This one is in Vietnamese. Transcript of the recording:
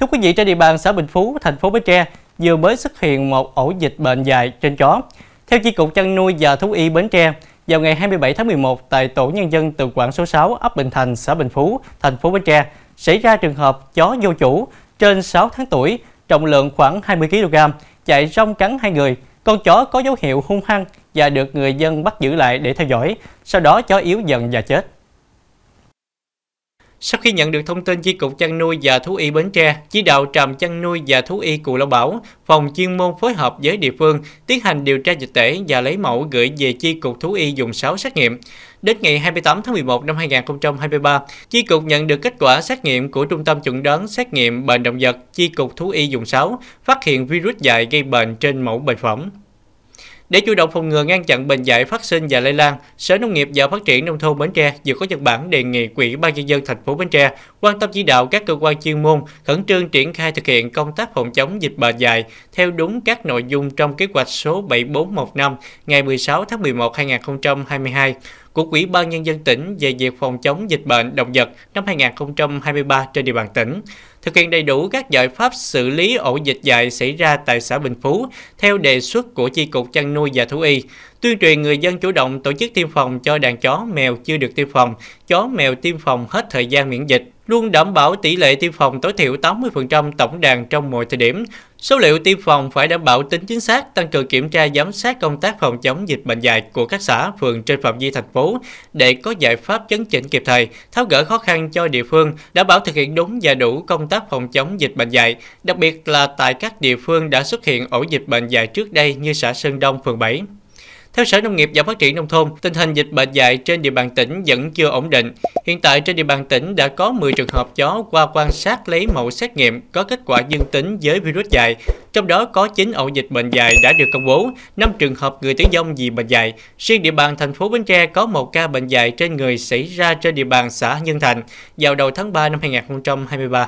Thưa quý vị, trên địa bàn xã Bình Phú, thành phố Bến Tre vừa mới xuất hiện một ổ dịch bệnh dạy trên chó. Theo Chi cục chăn nuôi và thú y Bến Tre, vào ngày 27 tháng 11 tại tổ nhân dân từ quảng số 6 ấp Bình Thành, xã Bình Phú, thành phố Bến Tre xảy ra trường hợp chó vô chủ trên 6 tháng tuổi, trọng lượng khoảng 20 kg, chạy rong cắn hai người. Con chó có dấu hiệu hung hăng và được người dân bắt giữ lại để theo dõi, sau đó chó yếu dần và chết. Sau khi nhận được thông tin chi cục chăn nuôi và thú y Bến Tre, chỉ đạo trạm chăn nuôi và thú y Cù Lao Bảo, phòng chuyên môn phối hợp với địa phương tiến hành điều tra dịch tễ và lấy mẫu gửi về chi cục thú y dùng 6 xét nghiệm. Đến ngày 28 tháng 11 năm 2023, chi cục nhận được kết quả xét nghiệm của Trung tâm chuẩn đoán xét nghiệm bệnh động vật chi cục thú y dùng 6 phát hiện virus dại gây bệnh trên mẫu bệnh phẩm. Để chủ động phòng ngừa ngăn chặn bệnh dạy phát sinh và lây lan, Sở Nông nghiệp và Phát triển nông thôn Bến Tre vừa có văn bản đề nghị Quỹ ban nhân dân thành phố Bến Tre quan tâm chỉ đạo các cơ quan chuyên môn khẩn trương triển khai thực hiện công tác phòng chống dịch bệnh dạy theo đúng các nội dung trong kế hoạch số 7415 ngày 16 tháng 11 2022 của Ủy ban Nhân dân tỉnh về việc phòng chống dịch bệnh động vật năm 2023 trên địa bàn tỉnh, thực hiện đầy đủ các giải pháp xử lý ổ dịch dạy xảy ra tại xã Bình Phú theo đề xuất của Chi cục chăn nuôi và thú y, tuyên truyền người dân chủ động tổ chức tiêm phòng cho đàn chó, mèo chưa được tiêm phòng, chó, mèo tiêm phòng hết thời gian miễn dịch luôn đảm bảo tỷ lệ tiêm phòng tối thiểu 80% tổng đàn trong mọi thời điểm. Số liệu tiêm phòng phải đảm bảo tính chính xác, tăng cường kiểm tra giám sát công tác phòng chống dịch bệnh dạy của các xã, phường trên phạm vi thành phố để có giải pháp chấn chỉnh kịp thời, tháo gỡ khó khăn cho địa phương, đảm bảo thực hiện đúng và đủ công tác phòng chống dịch bệnh dạy, đặc biệt là tại các địa phương đã xuất hiện ổ dịch bệnh dạy trước đây như xã Sơn Đông, phường 7. Theo Sở Nông nghiệp và Phát triển Nông thôn, tình hình dịch bệnh dạy trên địa bàn tỉnh vẫn chưa ổn định. Hiện tại trên địa bàn tỉnh đã có 10 trường hợp chó qua quan sát lấy mẫu xét nghiệm có kết quả dương tính với virus dạy. Trong đó có 9 ổ dịch bệnh dạy đã được công bố, 5 trường hợp người tử vong vì bệnh dạy. Riêng địa bàn thành phố Bến Tre có một ca bệnh dạy trên người xảy ra trên địa bàn xã Nhân Thành vào đầu tháng 3 năm 2023.